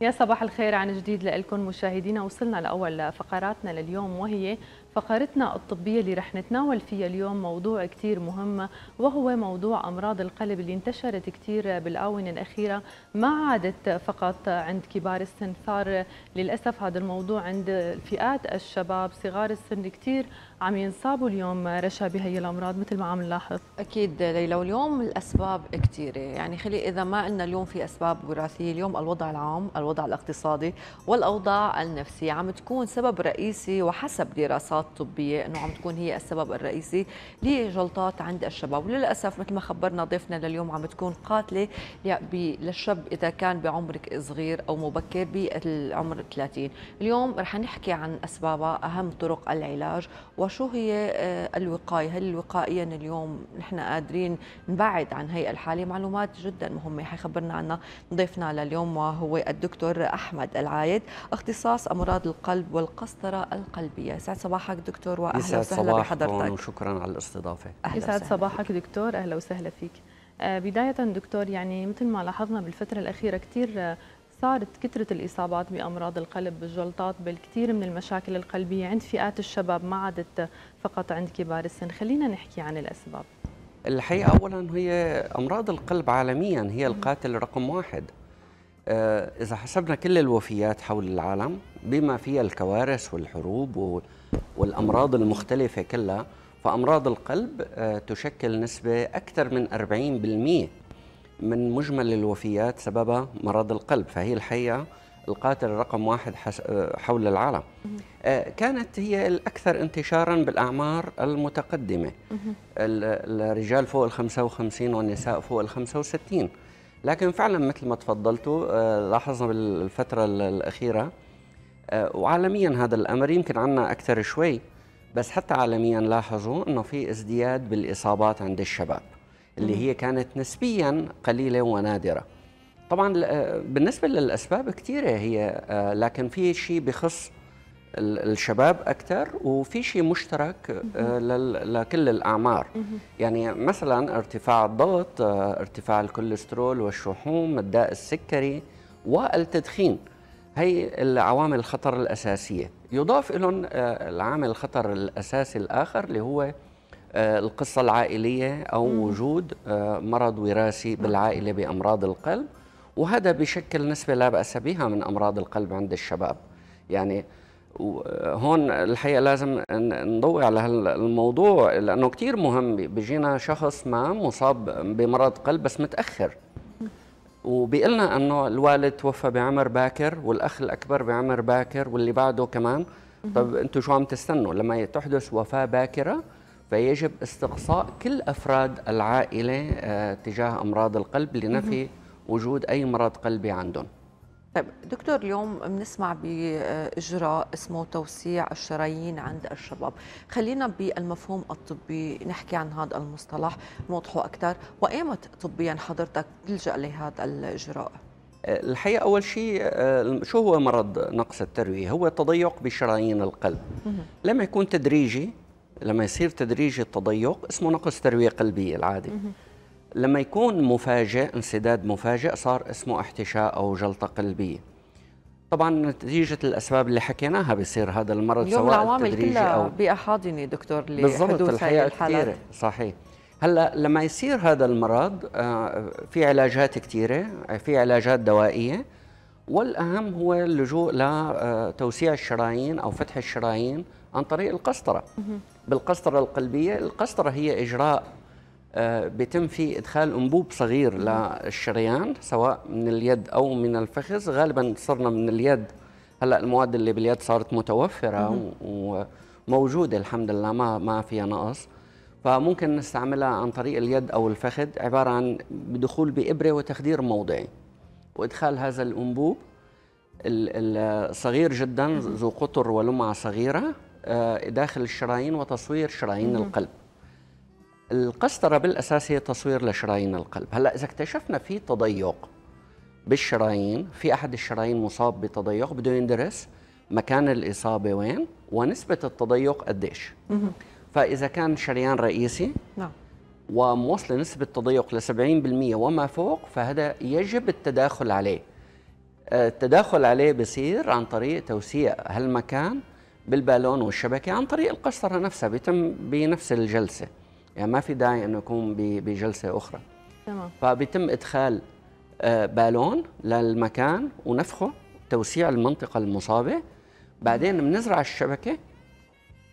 يا صباح الخير عن جديد لكم مشاهدينا وصلنا لأول فقراتنا لليوم وهي فقرتنا الطبية اللي رح نتناول فيها اليوم موضوع كتير مهم وهو موضوع أمراض القلب اللي انتشرت كتير بالآونة الأخيرة ما عادت فقط عند كبار السن صار للأسف هذا الموضوع عند فئات الشباب صغار السن كتير عم ينصابوا اليوم رشا بهي الأمراض مثل ما عم نلاحظ أكيد ليلى واليوم الأسباب كتيرة يعني خلي إذا ما قلنا اليوم في أسباب وراثية اليوم الوضع العام الوضع الاقتصادي والأوضاع النفسية عم تكون سبب رئيسي وحسب دراسات الطبيه انه عم تكون هي السبب الرئيسي لجلطات عند الشباب وللاسف مثل ما خبرنا ضيفنا لليوم عم تكون قاتله للشاب اذا كان بعمرك صغير او مبكر بالعمر 30 اليوم رح نحكي عن اسبابها اهم طرق العلاج وشو هي آه، الوقايه هل وقائيا اليوم نحن قادرين نبعد عن هي الحاله معلومات جدا مهمه حيخبرنا عنها ضيفنا لليوم وهو الدكتور احمد العايد اختصاص امراض القلب والقسطره القلبيه سعد صباح صباحك دكتور واهلا وسهلا بحضرتك وشكرا على الاستضافه يسعد صباحك دكتور اهلا وسهلا فيك آه، بدايه دكتور يعني مثل ما لاحظنا بالفتره الاخيره كثير آه، صارت كثرة الإصابات بأمراض القلب بالجلطات بالكثير من المشاكل القلبية عند فئات الشباب ما عادت فقط عند كبار السن خلينا نحكي عن الأسباب الحقيقة أولا هي أمراض القلب عالميا هي القاتل رقم واحد آه، إذا حسبنا كل الوفيات حول العالم بما فيها الكوارث والحروب والأمراض المختلفة كلها فأمراض القلب آه، تشكل نسبة أكثر من 40% من مجمل الوفيات سببها مرض القلب فهي الحقيقة القاتل رقم واحد آه، حول العالم آه، كانت هي الأكثر انتشارا بالأعمار المتقدمة الرجال فوق ال 55 والنساء فوق ال 65 لكن فعلا مثل ما تفضلتوا لاحظنا بالفترة الأخيرة آه، وعالميا هذا الامر يمكن عنا اكثر شوي بس حتى عالميا لاحظوا انه في ازدياد بالاصابات عند الشباب اللي هي كانت نسبيا قليله ونادره طبعا آه، بالنسبه للاسباب كثيره هي آه، لكن في شيء بخص الشباب اكثر وفي شيء مشترك لكل الاعمار يعني مثلا ارتفاع الضغط ارتفاع الكوليسترول والشحوم الداء السكري والتدخين هي العوامل الخطر الأساسية يضاف لهم آه، العامل الخطر الأساسي الآخر اللي هو آه، القصة العائلية أو وجود آه، مرض وراثي بالعائلة بأمراض القلب وهذا بشكل نسبة لا بأس بها من أمراض القلب عند الشباب يعني هون الحقيقة لازم نضوي على هالموضوع لأنه كثير مهم بيجينا شخص ما مصاب بمرض قلب بس متأخر وبيقول لنا انه الوالد توفى بعمر باكر والاخ الاكبر بعمر باكر واللي بعده كمان طب انتم شو عم تستنوا لما تحدث وفاه باكره فيجب استقصاء كل افراد العائله آه، تجاه امراض القلب لنفي وجود اي مرض قلبي عندهم طيب دكتور اليوم بنسمع باجراء اسمه توسيع الشرايين عند الشباب، خلينا بالمفهوم الطبي نحكي عن هذا المصطلح نوضحه اكثر، وايمت طبيا حضرتك تلجا لهذا الاجراء؟ الحقيقه اول شيء آه، شو هو مرض نقص الترويه؟ هو تضيق بشرايين القلب. لما يكون تدريجي لما يصير تدريجي التضيق اسمه نقص ترويه قلبيه العادي. لما يكون مفاجئ انسداد مفاجئ صار اسمه احتشاء او جلطه قلبيه طبعا نتيجة الأسباب اللي حكيناها بصير هذا المرض اليوم سواء العوامل تدريجي كلها أو بيئة حاضنة دكتور بالضبط الحياة كثيرة صحيح هلا لما يصير هذا المرض آه، في علاجات كثيرة في علاجات دوائية والأهم هو اللجوء لتوسيع آه، الشرايين أو فتح الشرايين عن طريق القسطرة بالقسطرة القلبية القسطرة هي إجراء آه، بيتم في ادخال انبوب صغير للشريان سواء من اليد او من الفخذ غالبا صرنا من اليد هلا المواد اللي باليد صارت متوفره وموجوده الحمد لله ما ما فيها نقص فممكن نستعملها عن طريق اليد او الفخذ عباره عن دخول بابره وتخدير موضعي وادخال هذا الانبوب الصغير جدا ذو قطر ولمعه صغيره آه، داخل الشرايين وتصوير شرايين القلب القسطرة بالأساس هي تصوير لشرايين القلب هلأ إذا اكتشفنا في تضيق بالشرايين في أحد الشرايين مصاب بتضيق بده يندرس مكان الإصابة وين ونسبة التضيق قديش فإذا كان شريان رئيسي نعم وموصل نسبة تضيق ل 70% وما فوق فهذا يجب التداخل عليه آه، التداخل عليه بصير عن طريق توسيع هالمكان بالبالون والشبكة عن طريق القسطرة نفسها بيتم بنفس الجلسة يعني ما في داعي انه يكون بجلسه اخرى تمام فبيتم ادخال آه، بالون للمكان ونفخه توسيع المنطقه المصابه بعدين بنزرع الشبكه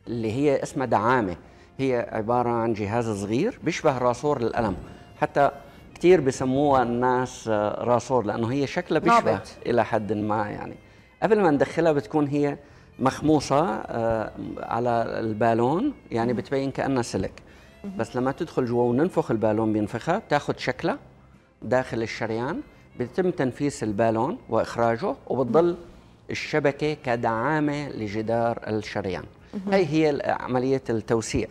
اللي هي اسمها دعامه هي عباره عن جهاز صغير بيشبه راسور الالم حتى كثير بسموها الناس آه، راسور لانه هي شكلها بيشبه نابت. الى حد ما يعني قبل ما ندخلها بتكون هي مخموصه آه، على البالون يعني بتبين كانها سلك بس لما تدخل جوا وننفخ البالون بينفخها بتاخذ شكلها داخل الشريان بيتم تنفيس البالون واخراجه وبتضل الشبكه كدعامه لجدار الشريان هي هي عمليه التوسيع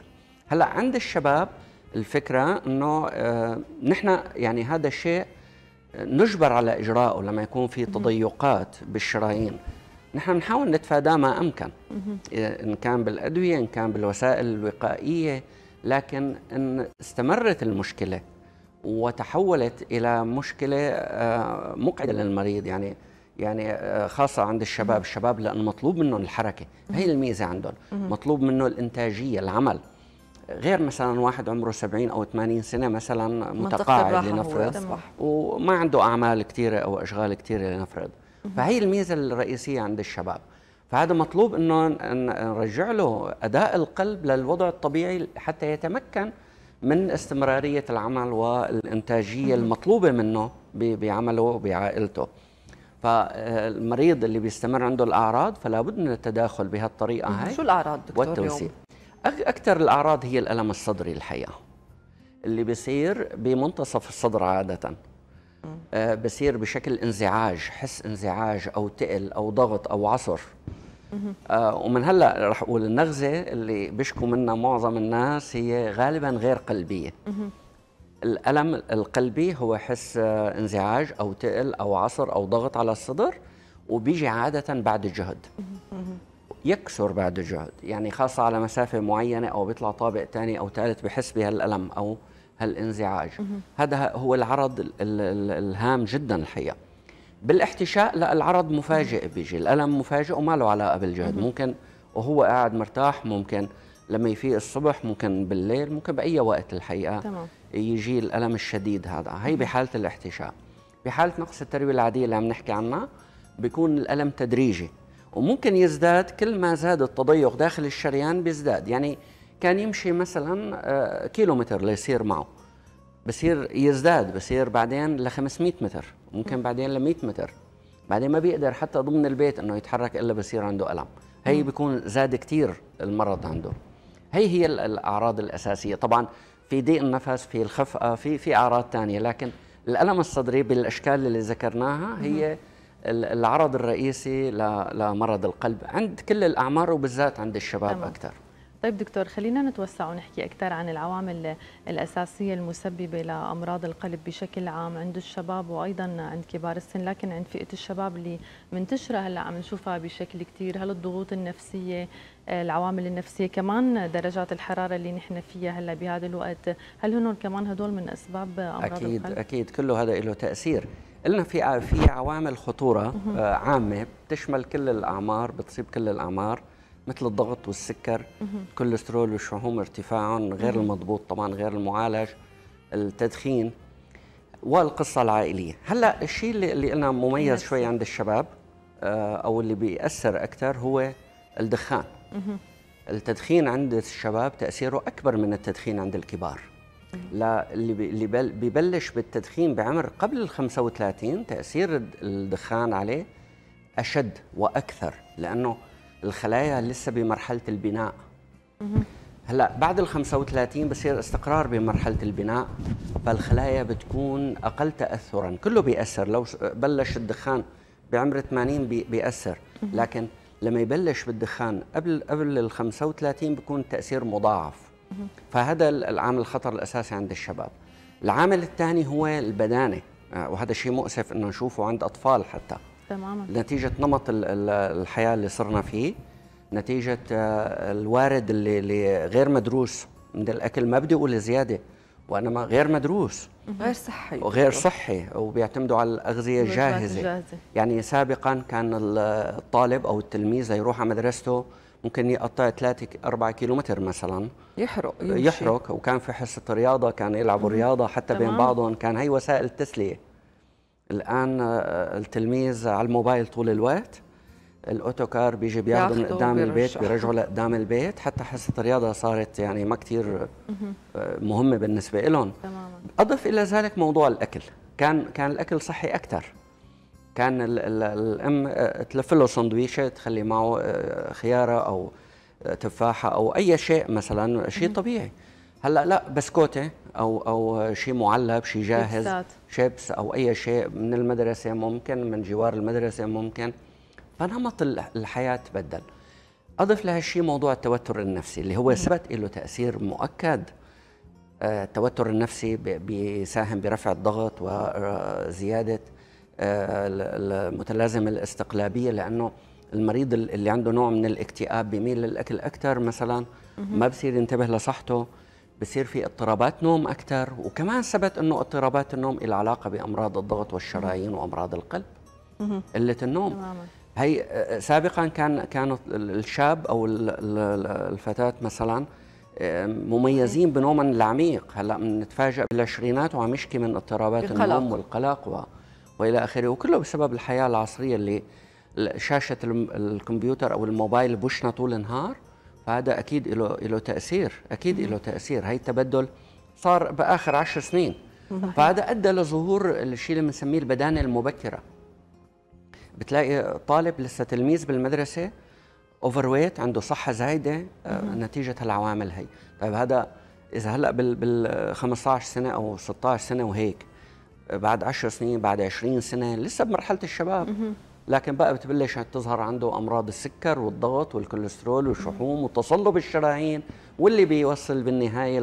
هلا عند الشباب الفكره انه آه نحن يعني هذا الشيء آه، نجبر على اجرائه لما يكون في تضيقات بالشرايين نحن بنحاول نتفاداه ما امكن آه، ان كان بالادويه ان كان بالوسائل الوقائيه لكن إن استمرت المشكلة وتحولت إلى مشكلة آه، مقعدة للمريض يعني يعني آه، خاصة عند الشباب الشباب لأنه مطلوب منهم الحركة هي الميزة عندهم مطلوب منه الإنتاجية العمل غير مثلا واحد عمره 70 او 80 سنه مثلا متقاعد لنفرض وما عنده اعمال كثيره او اشغال كثيره لنفرض فهي الميزه الرئيسيه عند الشباب فهذا مطلوب انه نرجع له اداء القلب للوضع الطبيعي حتى يتمكن من استمراريه العمل والانتاجيه المطلوبه منه بعمله وبعائلته. فالمريض اللي بيستمر عنده الاعراض فلا بد من التداخل بهالطريقه هاي شو الاعراض دكتور يوم اكثر الاعراض هي الالم الصدري الحقيقه اللي بيصير بمنتصف الصدر عاده آه، بصير بشكل انزعاج حس انزعاج او تقل او ضغط او عصر آه ومن هلا رح اقول النغزه اللي بيشكو منها معظم الناس هي غالبا غير قلبيه الالم القلبي هو حس آه، انزعاج او تقل او عصر او ضغط على الصدر وبيجي عاده بعد الجهد يكسر بعد الجهد يعني خاصة على مسافة معينة أو بيطلع طابق ثاني أو ثالث بحس بهالألم أو هالانزعاج هذا هو العرض الهام جدا الحقيقة بالاحتشاء لا العرض مفاجئ بيجي الألم مفاجئ وما له علاقة بالجهد ممكن وهو قاعد مرتاح ممكن لما يفيق الصبح ممكن بالليل ممكن بأي وقت الحقيقة تمام. يجي الألم الشديد هذا هي بحالة الاحتشاء بحالة نقص التربية العادية اللي عم نحكي عنها بيكون الألم تدريجي وممكن يزداد كل ما زاد التضيق داخل الشريان بيزداد يعني كان يمشي مثلا آه، كيلومتر ليصير معه بصير يزداد بصير بعدين ل 500 متر ممكن بعدين ل 100 متر بعدين ما بيقدر حتى ضمن البيت انه يتحرك الا بصير عنده الم هي بيكون زاد كثير المرض عنده هي هي الاعراض الاساسيه طبعا في ضيق النفس في الخفقه في في اعراض ثانيه لكن الالم الصدري بالاشكال اللي ذكرناها هي العرض الرئيسي لمرض القلب عند كل الاعمار وبالذات عند الشباب اكثر طيب دكتور خلينا نتوسع ونحكي أكثر عن العوامل الأساسية المسببة لأمراض القلب بشكل عام عند الشباب وأيضا عند كبار السن لكن عند فئة الشباب اللي منتشرة هلأ عم نشوفها بشكل كثير هل الضغوط النفسية العوامل النفسية كمان درجات الحرارة اللي نحن فيها هلأ بهذا الوقت هل هنون كمان هدول من أسباب أمراض أكيد القلب؟ أكيد كله هذا له تأثير قلنا في في عوامل خطورة آه، عامة بتشمل كل الأعمار بتصيب كل الأعمار مثل الضغط والسكر الكوليسترول والشحوم ارتفاعهم غير المضبوط طبعا غير المعالج التدخين والقصه العائليه هلا الشيء اللي, اللي قلنا مميز شوي عند الشباب آه، او اللي بيأثر اكثر هو الدخان التدخين عند الشباب تاثيره اكبر من التدخين عند الكبار لا اللي ببلش بالتدخين بعمر قبل ال 35 تاثير الدخان عليه اشد واكثر لانه الخلايا لسه بمرحله البناء هلا بعد ال 35 بصير استقرار بمرحله البناء فالخلايا بتكون اقل تاثرا كله بياثر لو بلش الدخان بعمر 80 بياثر لكن لما يبلش بالدخان قبل قبل ال 35 بيكون التاثير مضاعف فهذا العامل الخطر الاساسي عند الشباب العامل الثاني هو البدانه آه، وهذا شيء مؤسف انه نشوفه عند اطفال حتى تماما نتيجه نمط الحياه اللي صرنا فيه نتيجه آه، الوارد اللي, اللي غير مدروس من الاكل ما بدي اقول زياده وانما غير مدروس غير صحي وغير صحي وبيعتمدوا على الاغذيه الجاهزه يعني سابقا كان الطالب او التلميذ يروح على مدرسته ممكن يقطع 3 4 كيلومتر مثلا يحرق يمشي. يحرق وكان في حصه رياضه كان يلعبوا رياضه حتى تمام. بين بعضهم كان هي وسائل تسليه الان آه، التلميذ على الموبايل طول الوقت الاوتوكار بيجي بياخده من قدام البيت بيرجعه لقدام البيت حتى حصه الرياضه صارت يعني ما كثير آه، مهمه بالنسبه لهم تماما اضف الى ذلك موضوع الاكل كان كان الاكل صحي اكثر كان الـ الـ الام آه، تلف له سندويشه تخلي معه خياره او تفاحه او اي شيء مثلا شيء طبيعي هلا لا بسكوته او او شيء معلب شيء جاهز شيبس او اي شيء من المدرسه ممكن من جوار المدرسه ممكن فنمط الحياه تبدل اضف لهالشيء موضوع التوتر النفسي اللي هو ثبت له تاثير مؤكد آه، التوتر النفسي بيساهم برفع الضغط وزياده آه، المتلازمه الاستقلابيه لانه المريض اللي عنده نوع من الاكتئاب بيميل للاكل اكثر مثلا ما بصير ينتبه لصحته بصير في اضطرابات نوم اكثر وكمان ثبت انه اضطرابات النوم لها علاقه بامراض الضغط والشرايين وامراض القلب قله النوم تماما هي سابقا كان كان الشاب او الفتاه مثلا مميزين بنوما العميق هلا بنتفاجئ بالعشرينات وعم يشكي من اضطرابات النوم والقلق و... والى اخره وكله بسبب الحياه العصريه اللي شاشه الكمبيوتر او الموبايل بوشنا طول النهار فهذا اكيد له له تاثير اكيد له تاثير هي التبدل صار باخر عشر سنين فهذا ادى لظهور الشيء اللي بنسميه البدانه المبكره بتلاقي طالب لسه تلميذ بالمدرسه اوفر ويت عنده صحه زايده آه، نتيجه العوامل هي طيب هذا اذا هلا بال 15 سنه او 16 سنه وهيك بعد 10 سنين بعد 20 سنه لسه بمرحله الشباب لكن بقى بتبلش تظهر عنده امراض السكر والضغط والكوليسترول والشحوم وتصلب الشرايين واللي بيوصل بالنهايه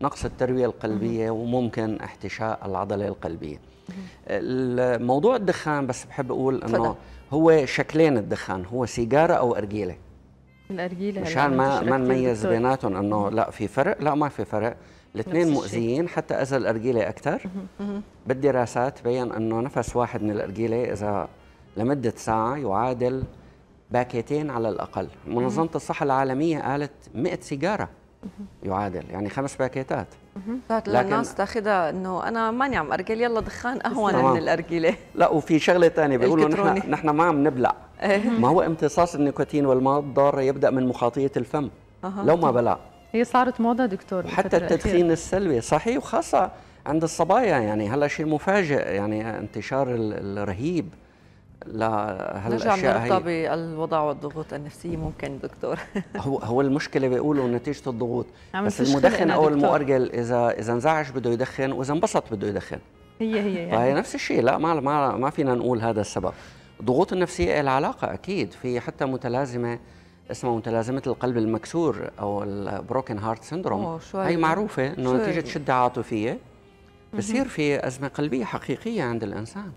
لنقص التربيه القلبيه وممكن احتشاء العضله القلبيه. الموضوع الدخان بس بحب اقول انه هو شكلين الدخان هو سيجاره او ارجيله. الارجيله مشان ما ما نميز بيناتهم انه لا في فرق لا ما في فرق الاثنين مؤذيين حتى اذى الارجيله اكثر بالدراسات بين انه نفس واحد من الارجيله اذا لمدة ساعة يعادل باكيتين على الأقل منظمة الصحة العالمية قالت 100 سيجارة يعادل يعني خمس باكيتات لكن الناس تاخذها انه انا ماني عم ارجل يلا دخان اهون من الارجله لا وفي شغله ثانيه بيقولوا نحن نحن ما عم نبلع إيه. ما هو امتصاص النيكوتين والماء الضاره يبدا من مخاطيه الفم لو ما بلع هي صارت موضه دكتور حتى التدخين السلبي صحيح وخاصه عند الصبايا يعني هلا شيء مفاجئ يعني انتشار الرهيب لهالاشياء هي نرجع بالوضع والضغوط النفسيه ممكن دكتور هو هو المشكله بيقولوا نتيجه الضغوط نعم، بس المدخن او المؤرجل اذا اذا انزعج بده يدخن واذا انبسط بده يدخن هي هي يعني فهي نفس الشيء لا ما ما ما فينا نقول هذا السبب الضغوط النفسيه لها علاقه اكيد في حتى متلازمه اسمها متلازمه القلب المكسور او البروكن هارت سندروم هي معروفه انه نتيجه شده عاطفيه بصير في ازمه قلبيه حقيقيه عند الانسان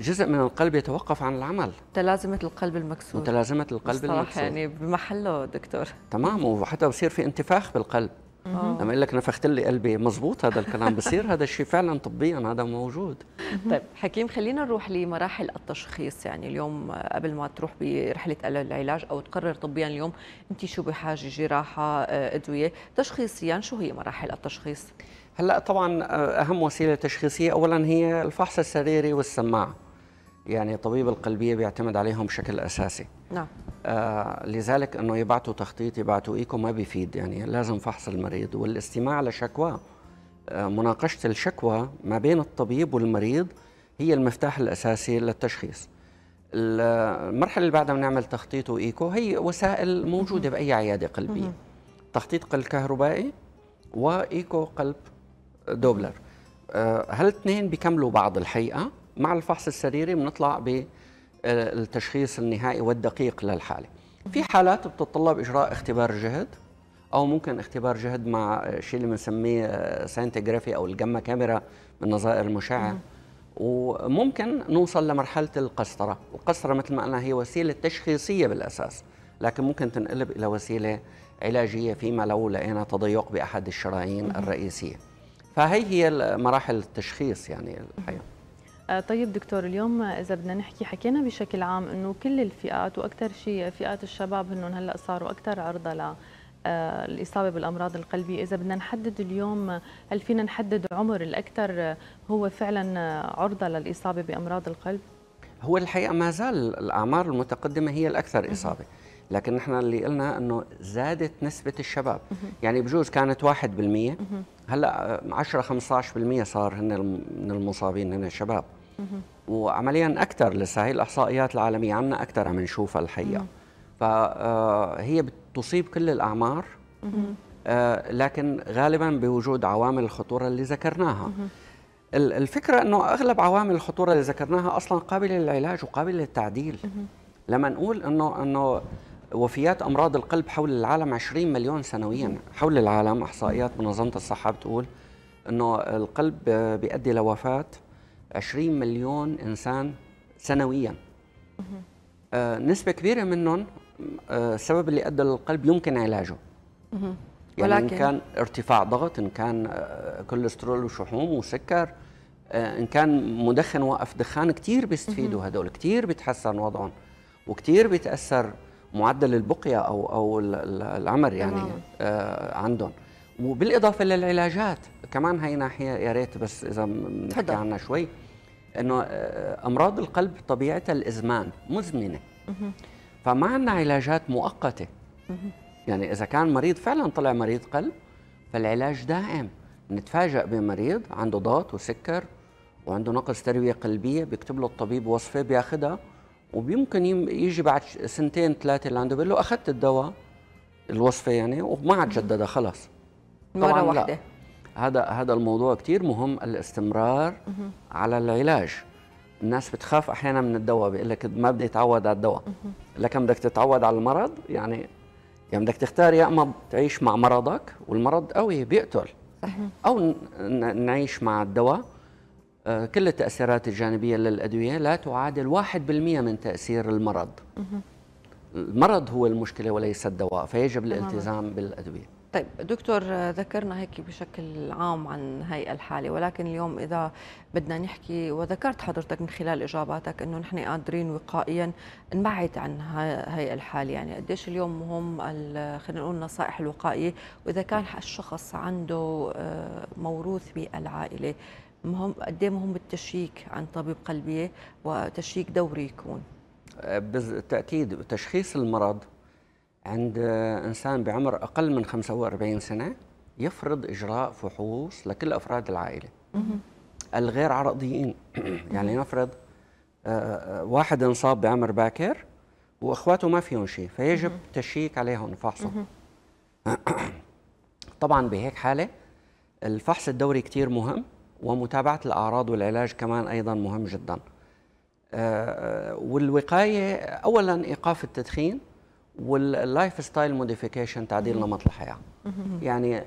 جزء من القلب يتوقف عن العمل تلازمة القلب المكسور متلازمه القلب المكسور يعني بمحله دكتور تمام وحتى بصير في انتفاخ بالقلب لما يقول لك نفخت لي قلبي مزبوط هذا الكلام بصير هذا الشيء فعلا طبيا هذا موجود طيب حكيم خلينا نروح لمراحل التشخيص يعني اليوم قبل ما تروح برحله العلاج او تقرر طبيا اليوم انت شو بحاجه جراحه ادويه تشخيصيا شو هي مراحل التشخيص هلا طبعا آه، اهم وسيله تشخيصيه اولا هي الفحص السريري والسماعه يعني طبيب القلبيه بيعتمد عليهم بشكل اساسي نعم آه لذلك انه يبعثوا تخطيط يبعثوا ايكو ما بيفيد يعني لازم فحص المريض والاستماع لشكواه آه مناقشه الشكوى ما بين الطبيب والمريض هي المفتاح الاساسي للتشخيص المرحله اللي بعدها بنعمل تخطيط وايكو هي وسائل موجوده باي عياده قلبيه تخطيط قلب كهربائي وايكو قلب دوبلر هالاثنين آه، بيكملوا بعض الحقيقه مع الفحص السريري بنطلع بالتشخيص آه، النهائي والدقيق للحاله في حالات بتتطلب اجراء اختبار جهد او ممكن اختبار جهد مع آه، شيء اللي بنسميه ساينتجرافي او الجما كاميرا من نظائر المشعه وممكن نوصل لمرحله القسطره القسطره مثل ما قلنا هي وسيله تشخيصيه بالاساس لكن ممكن تنقلب الى وسيله علاجيه فيما لو لقينا تضيق باحد الشرايين الرئيسيه فهي هي مراحل التشخيص يعني الحقيقه آه، طيب دكتور اليوم اذا بدنا نحكي حكينا بشكل عام انه كل الفئات واكثر شيء فئات الشباب هنن هلا صاروا اكثر عرضه ل الاصابه آه، بالامراض القلبيه اذا بدنا نحدد اليوم هل فينا نحدد عمر الاكثر هو فعلا عرضه للاصابه بامراض القلب هو الحقيقه ما زال الاعمار المتقدمه هي الاكثر اصابه لكن نحن اللي قلنا انه زادت نسبه الشباب يعني بجوز كانت 1% هلا 10 15% صار هن من المصابين هن الشباب وعمليا اكثر لسه هي الاحصائيات العالميه عنا اكثر عم نشوفها الحقيقه فهي آه، بتصيب كل الاعمار آه، لكن غالبا بوجود عوامل الخطوره اللي ذكرناها الفكره انه اغلب عوامل الخطوره اللي ذكرناها اصلا قابله للعلاج وقابله للتعديل لما نقول انه انه وفيات امراض القلب حول العالم 20 مليون سنويا حول العالم احصائيات منظمه الصحه بتقول انه القلب بيؤدي لوفاه 20 مليون انسان سنويا آه نسبه كبيره منهم آه السبب اللي ادى للقلب يمكن علاجه يعني ولكن. ان كان ارتفاع ضغط ان كان آه كوليسترول وشحوم وسكر آه، ان كان مدخن واقف دخان كثير بيستفيدوا هدول كثير بيتحسن وضعهم وكثير بيتاثر معدل البقيه او او العمر يعني آه عندهم وبالاضافه للعلاجات كمان هي ناحيه يا ريت بس اذا نحكي عنها شوي انه آه، امراض القلب طبيعتها الازمان مزمنه فما عندنا علاجات مؤقته يعني اذا كان مريض فعلا طلع مريض قلب فالعلاج دائم نتفاجئ بمريض عنده ضغط وسكر وعنده نقص ترويه قلبيه بيكتب له الطبيب وصفه بياخذها وبيمكن يجي بعد سنتين ثلاثه اللي عنده بيقول له اخذت الدواء الوصفه يعني وما عاد جددها خلص مره واحده هذا هذا الموضوع كثير مهم الاستمرار مه. على العلاج الناس بتخاف احيانا من الدواء بيقول لك ما بدي اتعود على الدواء لكن بدك تتعود على المرض يعني يعني بدك تختار يا اما تعيش مع مرضك والمرض قوي بيقتل صحيح. او نعيش مع الدواء آه، كل التأثيرات الجانبية للأدوية لا تعادل 1% من تأثير المرض المرض هو المشكلة وليس الدواء فيجب الالتزام بالأدوية طيب دكتور آه، ذكرنا هيك بشكل عام عن هي الحاله ولكن اليوم اذا بدنا نحكي وذكرت حضرتك من خلال اجاباتك انه نحن قادرين وقائيا نبعد عن هي الحاله يعني قديش اليوم مهم خلينا نقول النصائح الوقائيه واذا كان الشخص عنده آه، موروث بالعائله مهم قد ايه مهم التشييك عند طبيب قلبيه وتشييك دوري يكون أه، بالتاكيد تشخيص المرض عند انسان بعمر اقل من 45 سنه يفرض اجراء فحوص لكل افراد العائله الغير عرضيين يعني نفرض أه، واحد انصاب بعمر باكر واخواته ما فيهم شيء فيجب تشييك عليهم فحصه طبعا بهيك حاله الفحص الدوري كثير مهم ومتابعه الاعراض والعلاج كمان ايضا مهم جدا آه، آه، والوقايه اولا ايقاف التدخين واللايف ستايل موديفيكيشن تعديل نمط الحياه يعني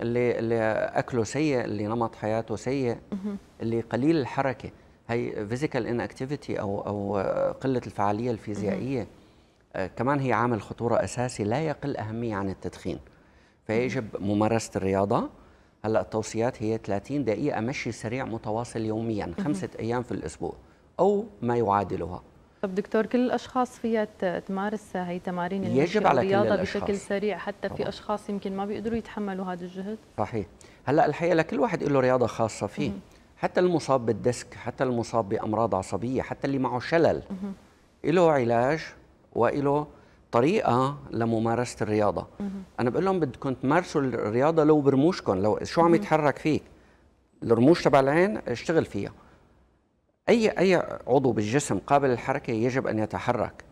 اللي اللي اكله سيء اللي نمط حياته سيء اللي قليل الحركه هي فيزيكال ان اكتيفيتي او او قله الفعاليه الفيزيائيه آه، كمان هي عامل خطوره اساسي لا يقل اهميه عن التدخين فيجب ممارسه الرياضه هلا التوصيات هي 30 دقيقه مشي سريع متواصل يوميا خمسه ايام في الاسبوع او ما يعادلها طب دكتور كل الاشخاص فيها تمارس هي تمارين المشي يجب على كل الاشخاص بشكل سريع حتى طبعا. في اشخاص يمكن ما بيقدروا يتحملوا هذا الجهد صحيح هلا الحقيقه لكل واحد له رياضه خاصه فيه مم. حتى المصاب بالدسك حتى المصاب بامراض عصبيه حتى اللي معه شلل له علاج وإله طريقه لممارسه الرياضه مم. انا بقول لهم بدكم تمارسوا الرياضه لو برموشكم لو شو عم يتحرك فيك الرموش تبع العين اشتغل فيها اي اي عضو بالجسم قابل للحركه يجب ان يتحرك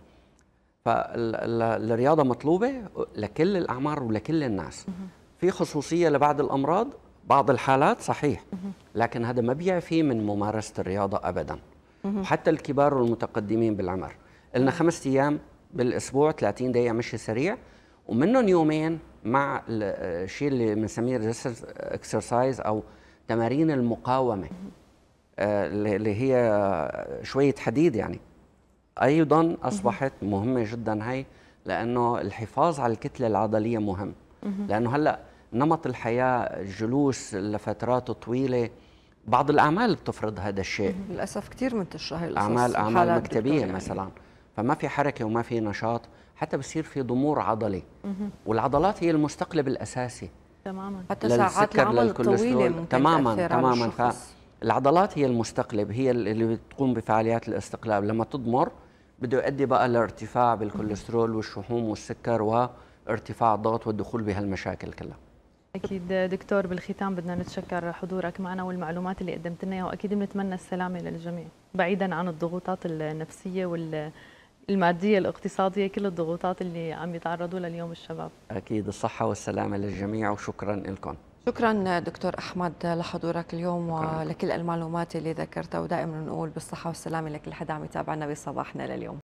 فالرياضه مطلوبه لكل الاعمار ولكل الناس في خصوصيه لبعض الامراض بعض الحالات صحيح لكن هذا ما بيعفي من ممارسه الرياضه ابدا وحتى الكبار والمتقدمين بالعمر قلنا خمس ايام بالاسبوع 30 دقيقه مشي سريع ومنهم يومين مع الشيء اللي بنسميه ريزيستنس اكسرسايز او تمارين المقاومه آه، اللي هي شويه حديد يعني ايضا اصبحت مهمه جدا هي لانه الحفاظ على الكتله العضليه مهم لانه هلا نمط الحياه الجلوس لفترات طويله بعض الاعمال بتفرض هذا الشيء للاسف كثير منتشره هي الاعمال اعمال مكتبيه يعني. مثلا فما في حركه وما في نشاط حتى بصير في ضمور عضلي والعضلات هي المستقلب الاساسي تماما حتى ساعات العمل الطويله ممكن تماما تماما فالعضلات هي المستقلب هي اللي بتقوم بفعاليات الاستقلاب لما تضمر بده يؤدي بقى لارتفاع بالكوليسترول والشحوم والسكر وارتفاع الضغط والدخول بهالمشاكل كلها اكيد دكتور بالختام بدنا نتشكر حضورك معنا والمعلومات اللي قدمت لنا واكيد بنتمنى السلامه للجميع بعيدا عن الضغوطات النفسيه وال الماديه الاقتصاديه كل الضغوطات اللي عم يتعرضوا لها اليوم الشباب اكيد الصحه والسلامه للجميع وشكرا لكم شكرا دكتور احمد لحضورك اليوم ولكل المعلومات اللي ذكرتها ودائما نقول بالصحه والسلامه لكل حدا عم يتابعنا بصباحنا لليوم